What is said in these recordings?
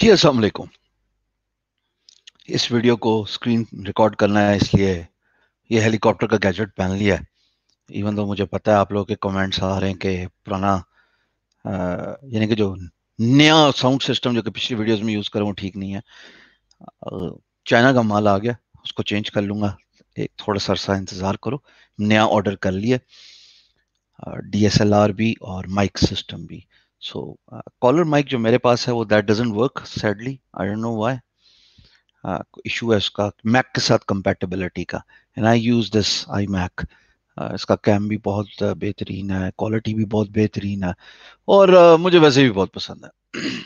जी अस्सलाम वालेकुम इस वीडियो को स्क्रीन रिकॉर्ड करना है इसलिए ये हेलीकॉप्टर का गैजेट पहन लिया है इवन तो मुझे पता है आप लोगों के कमेंट्स आ रहे हैं कि पुराना यानी कि जो नया साउंड सिस्टम जो कि पिछली वीडियोस में यूज़ करें वो ठीक नहीं है चाइना का माल आ गया उसको चेंज कर लूँगा एक थोड़ा सा अरसा इंतज़ार करो नया ऑर्डर कर लिया डी एस एल आर भी और माइक सिस्टम भी So कॉलर uh, माइक जो मेरे पास है वो that doesn't work sadly I don't know why issue है उसका मैक के साथ कंपेटेबिलिटी का and I use this iMac इसका कैम भी बहुत uh, बेहतरीन है क्वालिटी भी बहुत बेहतरीन है और uh, मुझे वैसे भी बहुत पसंद है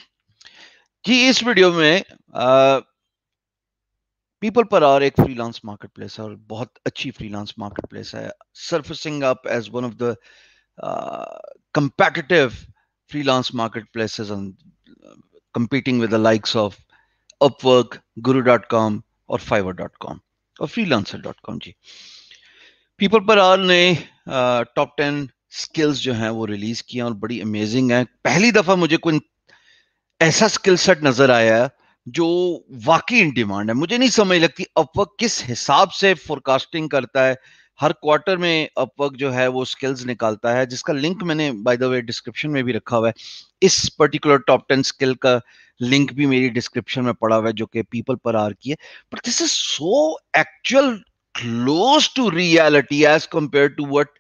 जी इस वीडियो में पीपल uh, पर आर एक फ्रीलांस प्लेस है और बहुत अच्छी फ्रीलांस प्लेस है surfacing up as one of the competitive freelance marketplaces and uh, competing with the likes of Upwork, Guru.com or Fiverr.com or Freelancer.com People people per hour ने top ten skills जो हैं वो release किया और बड़ी amazing है पहली दफा मुझे कोई ऐसा स्किल सेट नजर आया जो वाकई इन डिमांड है मुझे नहीं समझ लगती अब वह किस हिसाब से फोरकास्टिंग करता है हर क्वार्टर में अपवर्क जो है वो स्किल्स निकालता है जिसका लिंक मैंने बाय द वे डिस्क्रिप्शन में भी रखा हुआ है इस पर्टिकुलर टॉप टेन स्किल का लिंक भी मेरी डिस्क्रिप्शन में पड़ा हुआ है जो कि पीपल पर आर की है but this is so actual close to reality as compare to what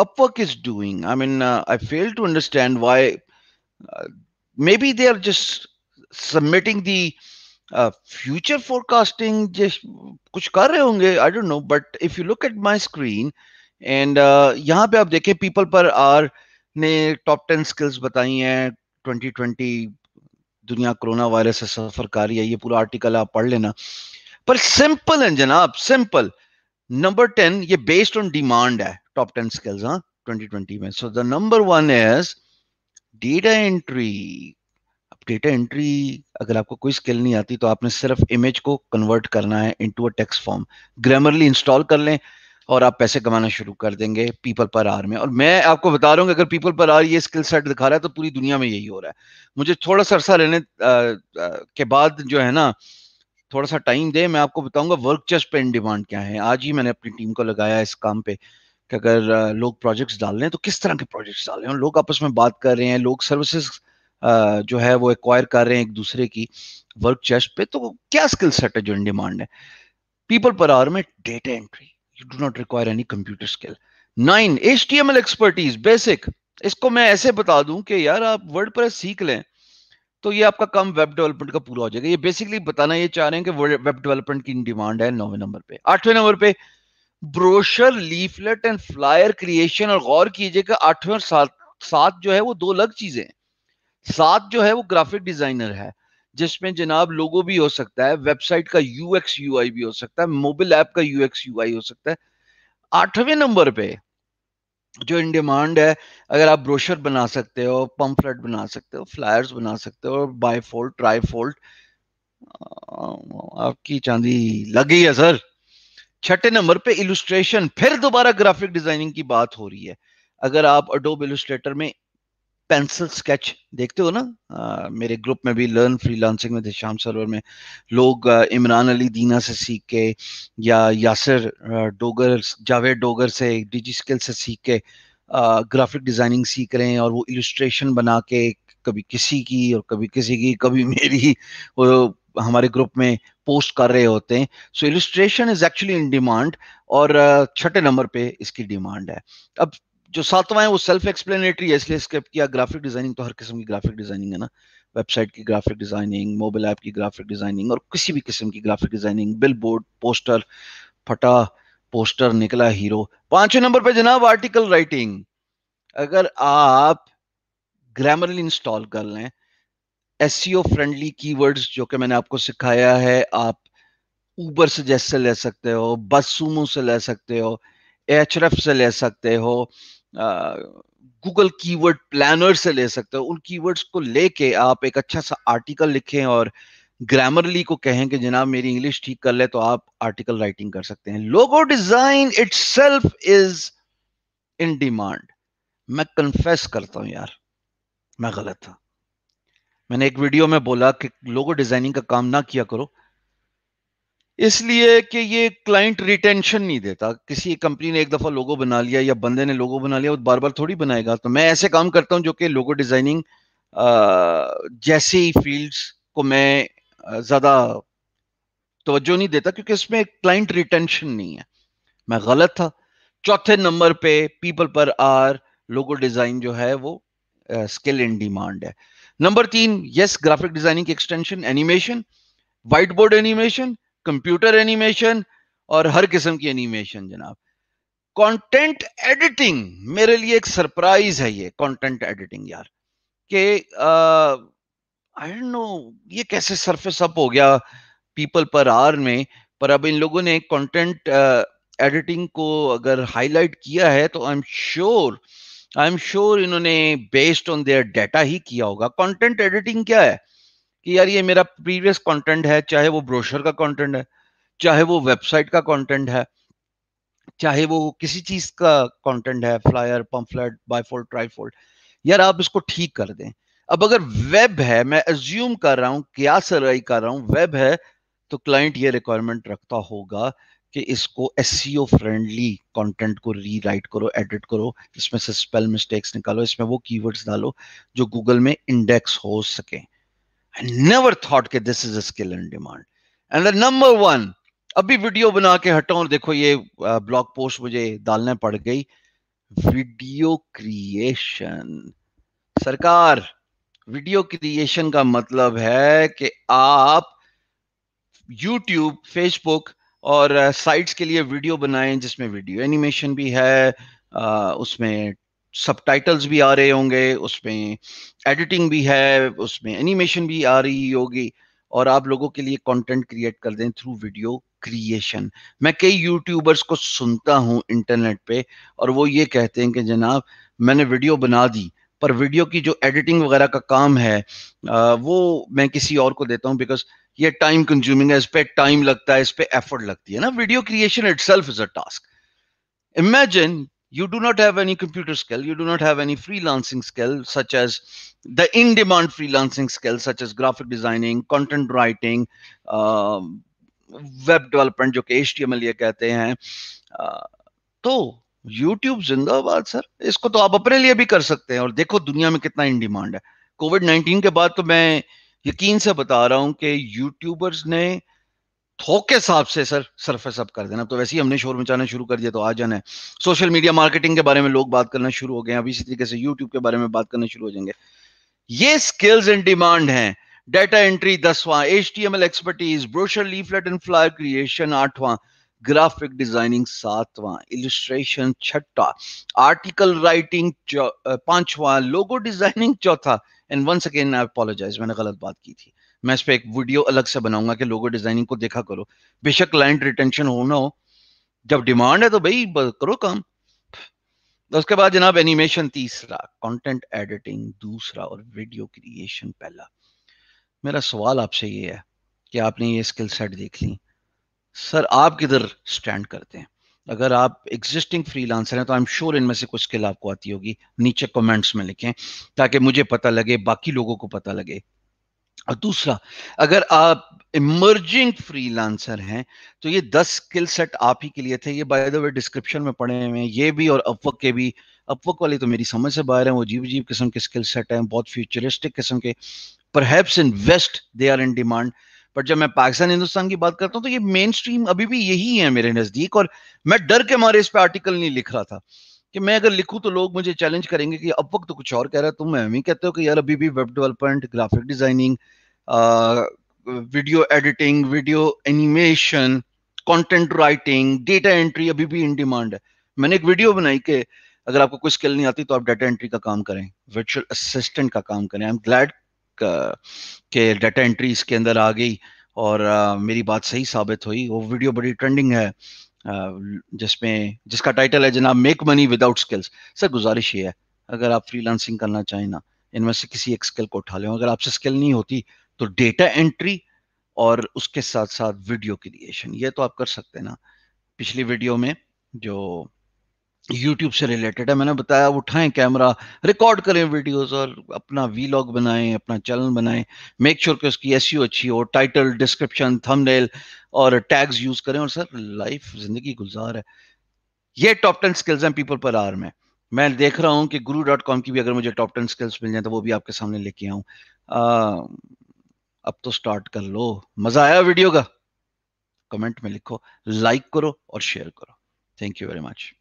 Upwork is doing I mean I fail to understand why maybe they are just submitting the future uh, forecasting कुछ कर रहे होंगे I don't know but if you look at my screen and यहाँ पे आप देखें people per hour ने top ten skills बताई हैं 2020 दुनिया कोरोना वायरस से सफर कर रही है ये पूरा आर्टिकल आप पढ़ लेना पर सिंपल है जनाब सिंपल नंबर टेन ये बेस्ड ऑन डिमांड है टॉप टेन स्किल्स हाँ 2020 में so the number one is data entry data entry अगर आपको कोई स्किल नहीं आती तो आपने सिर्फ इमेज को कन्वर्ट करना है into a text form Grammarly install कर लें और आप पैसे कमाना शुरू कर देंगे पीपल पर आर में और मैं आपको बता रहा हूँ अगर पीपल पर आर ये स्किल सेट दिखा रहा है तो पूरी दुनिया में यही हो रहा है मुझे थोड़ा सा अरसा लेने आ, आ, के बाद जो है ना थोड़ा सा टाइम दे मैं आपको बताऊंगा वर्क चेस्ट पे इन डिमांड क्या है आज ही मैंने अपनी टीम को लगाया इस काम पे कि अगर लोग प्रोजेक्ट्स डाल रहे हैं तो किस तरह के प्रोजेक्ट्स डाल रहे हैं लोग आपस में बात कर रहे हैं लोग सर्विसेज जो है वो एक्वायर कर रहे हैं एक दूसरे की वर्क चेस्ट पे तो क्या स्किल सेट है जो इन डिमांड है पीपल पर आर में data entry you do not require any computer skill nine H T M L expertise basic इसको मैं ऐसे बता दूं कि यार आप वर्ड प्रेस सीख लें तो ये आपका काम वेब डेवलपमेंट का पूरा हो जाएगा ये बेसिकली बताना ये चाह रहे हैं कि वेब डेवलपमेंट की डिमांड है नौवे नंबर पे आठवें नंबर पे brochure leaflet and flyer creation और गौर कीजिएगा आठवें और सात सात जो है वो दो अलग चीजें हैं साथ जो है वो ग्राफिक डिजाइनर है जिसमें जनाब लोगो भी हो सकता है वेबसाइट का यूएक्स यू भी हो सकता है मोबाइल ऐप का यूएक्स एक्स यू हो सकता है आठवें नंबर पे जो इन डिमांड है अगर आप ब्रोशर बना सकते हो पंपलेट बना सकते हो फ्लायर्स बना सकते हो बाय फोल्ट ट्राई फोल्ट आपकी चांदी लग गई है सर छठे नंबर पे इलुस्ट्रेशन फिर दोबारा ग्राफिक डिजाइनिंग की बात हो रही है अगर आप अडोब इलुस्ट्रेटर में पेंसिल स्केच देखते हो ना आ, मेरे ग्रुप में भी लर्न फ्रीलांसिंग में शाम सरवर में लोग इमरान अली दीना से सीख के या यासर डोगर जावेद डोगर से डिजी स्किल से सीख के ग्राफिक डिज़ाइनिंग सीख रहे हैं और वो इलस्ट्रेशन बना के कभी किसी की और कभी किसी की कभी मेरी वो हमारे ग्रुप में पोस्ट कर रहे होते हैं so illustration is actually in demand और छठे नंबर पे इसकी डिमांड है अब जो सातवां है वो सेल्फ एक्सप्लेनेटरी है इसलिए स्किप किया ग्राफिक डिजाइनिंग तो हर किस्म की ग्राफिक डिजाइनिंग है ना वेबसाइट की ग्राफिक डिजाइनिंग मोबाइल ऐप की ग्राफिक डिजाइनिंग और किसी भी किस्म की graphic designing billboard poster फटा पोस्टर निकला हीरो पांचवें नंबर पे जनाब आर्टिकल राइटिंग अगर आप ग्रामरली इंस्टॉल कर लें एस फ्रेंडली कीवर्ड्स जो कि मैंने आपको सिखाया है आप ऊबर से जैसे ले सकते हो बस सूमो से ले सकते हो एच से ले सकते हो गूगल कीवर्ड प्लानर से ले सकते हो उन कीवर्ड्स को लेके आप एक अच्छा सा आर्टिकल लिखें और ग्रामरली को कहें कि जनाब मेरी इंग्लिश ठीक कर ले तो आप आर्टिकल राइटिंग कर सकते हैं logo design it is in demand मैं कन्फेस करता हूं यार मैं गलत था मैंने एक वीडियो में बोला कि लोगो डिजाइनिंग का काम ना किया करो इसलिए कि ये क्लाइंट रिटेंशन नहीं देता किसी कंपनी ने एक दफा लोगो बना लिया या बंदे ने लोगो बना लिया वो बार बार थोड़ी बनाएगा तो मैं ऐसे काम करता हूँ जो कि लोगो डिजाइनिंग जैसे ही फील्ड्स को मैं ज्यादा तोज्जो नहीं देता क्योंकि इसमें क्लाइंट रिटेंशन नहीं है मैं गलत था चौथे नंबर पे people per are logo design जो है वो स्किल इन डिमांड है नंबर तीन यस ग्राफिक डिजाइनिंग की extension animation whiteboard animation computer animation और हर किस्म की एनिमेशन जनाब कंटेंट एडिटिंग मेरे लिए एक सरप्राइज है ये कंटेंट एडिटिंग यार कि आई डोंट नो ये कैसे सरफेस अप हो गया पीपल पर आर में पर अब इन लोगों ने कंटेंट एडिटिंग को अगर हाईलाइट किया है तो I am sure I am sure इन्होंने बेस्ड ऑन देयर डेटा ही किया होगा कंटेंट एडिटिंग क्या है कि यार ये मेरा प्रीवियस कंटेंट है चाहे वो ब्रोशर का कंटेंट है चाहे वो वेबसाइट का कंटेंट है चाहे वो किसी चीज का कंटेंट है फ्लायर पंफलेट बायफोल्ड ट्राईफोल्ड यार आप इसको ठीक कर दें अब अगर वेब है मैं एज्यूम कर रहा हूं क्या सर्वाई कर रहा हूँ वेब है तो क्लाइंट ये रिक्वायरमेंट रखता होगा कि इसको एस फ्रेंडली कंटेंट को रीराइट करो एडिट करो इसमें से स्पेल मिस्टेक्स निकालो इसमें वो कीवर्ड्स डालो जो गूगल में इंडेक्स हो सके I never thought that this is a skill in demand. And the number one, अभी वीडियो बना के हटा और देखो ये ब्लॉग पोस्ट मुझे डालने पड़ गई वीडियो क्रिएशन सरकार वीडियो क्रिएशन का मतलब है कि आप YouTube, Facebook और साइट्स के लिए वीडियो बनाएं जिसमें वीडियो एनिमेशन भी है उसमें सबटाइटल्स भी आ रहे होंगे उसमें एडिटिंग भी है उसमें एनिमेशन भी आ रही होगी और आप लोगों के लिए कंटेंट क्रिएट कर दें थ्रू वीडियो क्रिएशन मैं कई यूट्यूबर्स को सुनता हूं इंटरनेट पे और वो ये कहते हैं कि जनाब मैंने वीडियो बना दी पर वीडियो की जो एडिटिंग वगैरह का काम है वो मैं किसी और को देता हूँ बिकॉज ये टाइम कंज्यूमिंग है इस पर टाइम लगता है इस पर एफर्ट लगती है ना video creation itself is a task imagine you do not have any computer skill you do not have any freelancing skill such as the in demand freelancing skill such as graphic designing content writing web development जो कि H या कहते हैं तो YouTube जिंदाबाद sir इसको तो आप अपने लिए भी कर सकते हैं और देखो दुनिया में कितना इन डिमांड है कोविड नाइन्टीन के बाद तो मैं यकीन से बता रहा हूँ कि यूट्यूबर्स ने थोक के हिसाब से सर सरफेस अप कर देना तो वैसे ही हमने शोर मचाना शुरू कर दिया तो आ जाना है सोशल मीडिया मार्केटिंग के बारे में लोग बात करना शुरू हो गए अब इसी तरीके से यूट्यूब के बारे में बात करना शुरू हो जाएंगे ये स्किल्स इन डिमांड है डेटा एंट्री दसवां H T M L expertise brochure leaflet and flyer creation आठवां ग्राफिक डिजाइनिंग सातवां इलिस्ट्रेशन छठा आर्टिकल राइटिंग पांचवा लोगो डिजाइनिंग चौथा and once again I apologise मैंने गलत बात की थी मैं इस पर एक वीडियो अलग से बनाऊंगा कि लोगो डिजाइनिंग को देखा करो बेशक क्लाइंट रिटेंशन हो ना हो जब डिमांड है तो भाई करो काम तो उसके बाद जनाब एनिमेशन तीसरा कंटेंट एडिटिंग दूसरा और वीडियो क्रिएशन पहला मेरा सवाल आपसे ये है कि आपने ये स्किल सेट देख ली सर आप किधर स्टैंड करते हैं अगर आप एग्जिस्टिंग फ्रीलांसर हैं तो आई एम श्योर इनमें से कुछ स्किल आपको आती होगी नीचे कमेंट्स में लिखें ताकि मुझे पता लगे बाकी लोगों को पता लगे और दूसरा अगर आप इमर्जिंग फ्रीलांसर हैं तो ये दस स्किल सेट आप ही के लिए थे ये बाय द वे डिस्क्रिप्शन में पड़े हुए हैं ये भी और अपवक के भी अपवक वाले तो मेरी समझ से बाहर हैं वो जीव जीव किस्म के स्किल सेट हैं बहुत फ्यूचरिस्टिक किस्म के हैप्स in West they are in demand but जब मैं पाकिस्तान हिंदुस्तान की बात करता हूँ तो ये मेन स्ट्रीम अभी भी यही है मेरे नज़दीक और मैं डर के मारे इस पर आर्टिकल नहीं लिख रहा था कि मैं अगर लिखूं तो लोग मुझे चैलेंज करेंगे कि अब वक्त तो कुछ और कह रहा है तुम मैं ही कहते हो कि यार अभी भी web development graphic designing video editing video animation content writing data entry अभी भी इन डिमांड है मैंने एक वीडियो बनाई कि अगर आपको कोई स्किल नहीं आती तो आप डाटा एंट्री का काम करें वर्चुअल असिस्टेंट का काम करें आई एम ग्लैड के डाटा एंट्री इसके अंदर आ गई और uh, मेरी बात सही साबित हुई वो वीडियो बड़ी ट्रेंडिंग है जिसमें जिसका टाइटल है जनाब make money without skills sir गुजारिश ये है अगर आप फ्रीलांसिंग करना चाहें ना इनमें से किसी एक स्किल को उठा लें अगर आपसे स्किल नहीं होती तो डेटा एंट्री और उसके साथ साथ वीडियो क्रिएशन ये तो आप कर सकते हैं ना पिछली वीडियो में जो यूट्यूब से रिलेटेड है मैंने बताया उठाएं कैमरा रिकॉर्ड करें वीडियोस और अपना वीलॉग बनाएं अपना चैनल बनाएं मेक श्योर कि उसकी एस e अच्छी हो टाइटल डिस्क्रिप्शन थंबनेल और टैग्स यूज करें और सर लाइफ जिंदगी गुजार है ये टॉप टेन स्किल्स हैं पीपल पर आर में मैं देख रहा हूँ कि गुरु डॉट कॉम की भी अगर मुझे टॉप टेन स्किल्स मिल जाए तो वो भी आपके सामने लेके आऊँ अब तो स्टार्ट कर लो मजा आया वीडियो का कमेंट में लिखो लाइक करो और शेयर करो थैंक यू वेरी मच